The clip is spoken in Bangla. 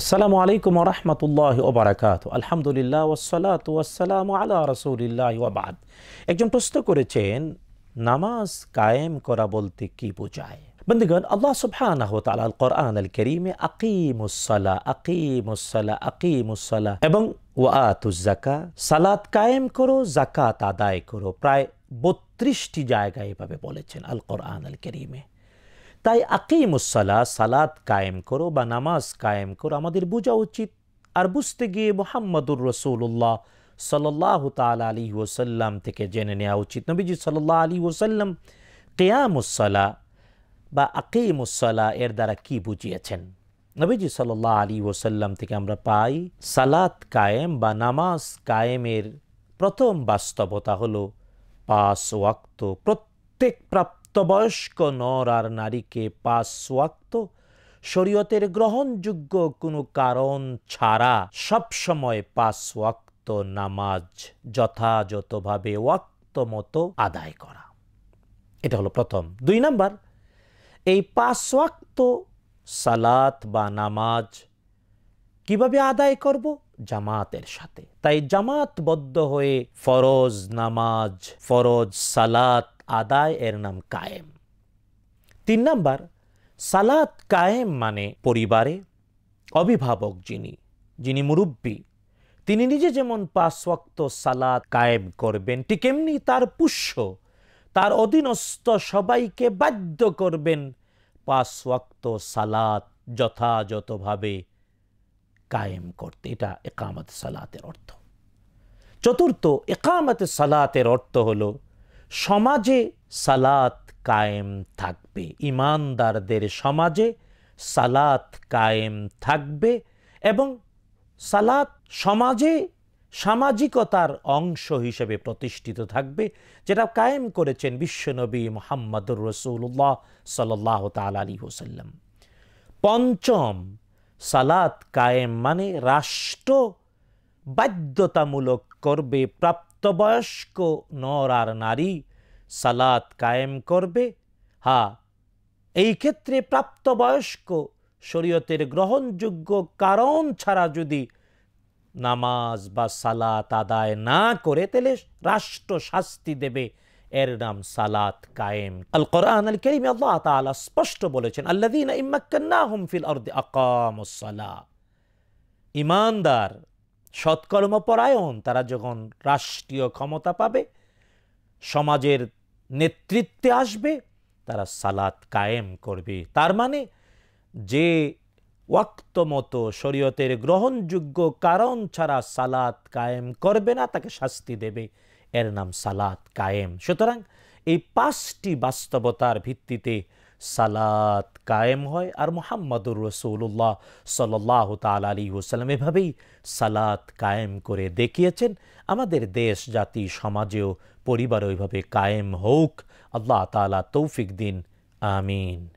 আসসালামু আলাইকুম রহমতুল্লাহ ওবরাকাত আলহামদুলিল্লাহ ওসালাত ওয়াসালাম আল্লাহ রসুলিল্লাহ ওবাদ একজন প্রশ্ন করেছেন নামাজ কায়েম করা বলতে কি বোঝায় বন্ধুগণ আল্লাহ সুবহানাহু ওয়া তাআলা আল কোরআন আল কারীমে আকিমুসসালা আকিমুসসালা আকিমুসসালা এবং ওয়াতুজ যাকাত সালাত কায়েম করো যাকাত আদায় করো প্রায় বত্রিশটি জায়গায় এভাবে বলেছেন আল কোরআন আল কারীমে তাই আকিমুসলা সালাত কায়েম করো বা নামাজ কায়েম করো আমাদের বোঝা উচিত আর বুঝতে গিয়ে মোহাম্মদুর রসুল্লাহ সাল্লাহ তাল আলী ওসাল্লাম থেকে জেনে নেওয়া উচিত নবীজি সাল্লাহ আলী ওসাল্লাম কেয়ামুসলা বা আকিমুসলা এর দ্বারা কি বুঝিয়েছেন নবীজি সাল্লাহ আলী ওসাল্লাম থেকে আমরা পাই সালাত কায়েম বা নামাজ কায়েমের প্রথম বাস্তবতা হলো পাঁচ ওয়াক্ত প্রত্যেক প্রাপ্ত প্রাপ্তবয়স্ক নর আর নারীকে পাঁচ ওয়াক্ত শরীয়তের গ্রহণযোগ্য কোনো কারণ ছাড়া সবসময় পাঁচ নামাজ যথাযথভাবে ওয়াক্ত মতো আদায় করা এটা হলো প্রথম দুই নাম্বার এই পাঁচ সালাত বা নামাজ কিভাবে আদায় করব জামাতের সাথে তাই জামাতবদ্ধ হয়ে ফরজ নামাজ ফরজ সালাত আদায় এর নাম কায়েম তিন নাম্বার সালাত কায়েম মানে পরিবারে অভিভাবক যিনি যিনি মুরব্বী তিনি নিজে যেমন পাঁচ ওয়াক্ত সালাত কায়েম করবেন ঠিক এমনি তার পুষ্য তার অধীনস্থ সবাইকে বাধ্য করবেন পাঁচ ওয়াক্ত সালাত যথাযথভাবে কায়েম করতে এটা একামত সালাতের অর্থ চতুর্থ একামত সালাতের অর্থ হলো সমাজে সালাত কায়েম থাকবে ইমানদারদের সমাজে সালাত কায়েম থাকবে এবং সালাত সমাজে সামাজিকতার অংশ হিসেবে প্রতিষ্ঠিত থাকবে যেটা কায়েম করেছেন বিশ্বনবী মোহাম্মদুর রসুল্লাহ সাল্লাহ তাল আলী হোসাল্লাম পঞ্চম সালাত কায়েম মানে রাষ্ট্র বাধ্যতামূলক করবে প্রাপ্ত প্রাপ্তবয়স্ক নর আর নারী সালাত কায়েম করবে হা এই ক্ষেত্রে প্রাপ্তবয়স্ক শরীয়তের গ্রহণযোগ্য কারণ ছাড়া যদি নামাজ বা সালাত আদায় না করে তাহলে রাষ্ট্র শাস্তি দেবে এর নাম সালাত কায়েম আল কোরআন আল কেরিম আল্লাহ তালা স্পষ্ট বলেছেন আল্লাদিন ইম্মাক্কান্না হুমফিল অর্দ আকাম সালা ইমানদার সৎকর্মপরায়ণ তারা যখন রাষ্ট্রীয় ক্ষমতা পাবে সমাজের নেতৃত্বে আসবে তারা সালাত কায়েম করবে তার মানে যে ওয়াক্তমতো মতো শরীয়তের গ্রহণযোগ্য কারণ ছাড়া সালাত কায়েম করবে না তাকে শাস্তি দেবে এর নাম সালাত কায়েম সুতরাং এই পাঁচটি বাস্তবতার ভিত্তিতে সালাত কায়েম হয় আর মোহাম্মদুর রসুল্লাহ সাল্লাহ তাল আলী হুসালাম এভাবেই সালাত কায়েম করে দেখিয়েছেন আমাদের দেশ জাতি সমাজেও পরিবার ওইভাবে কায়েম হোক আল্লাহ তালা তৌফিক দিন আমিন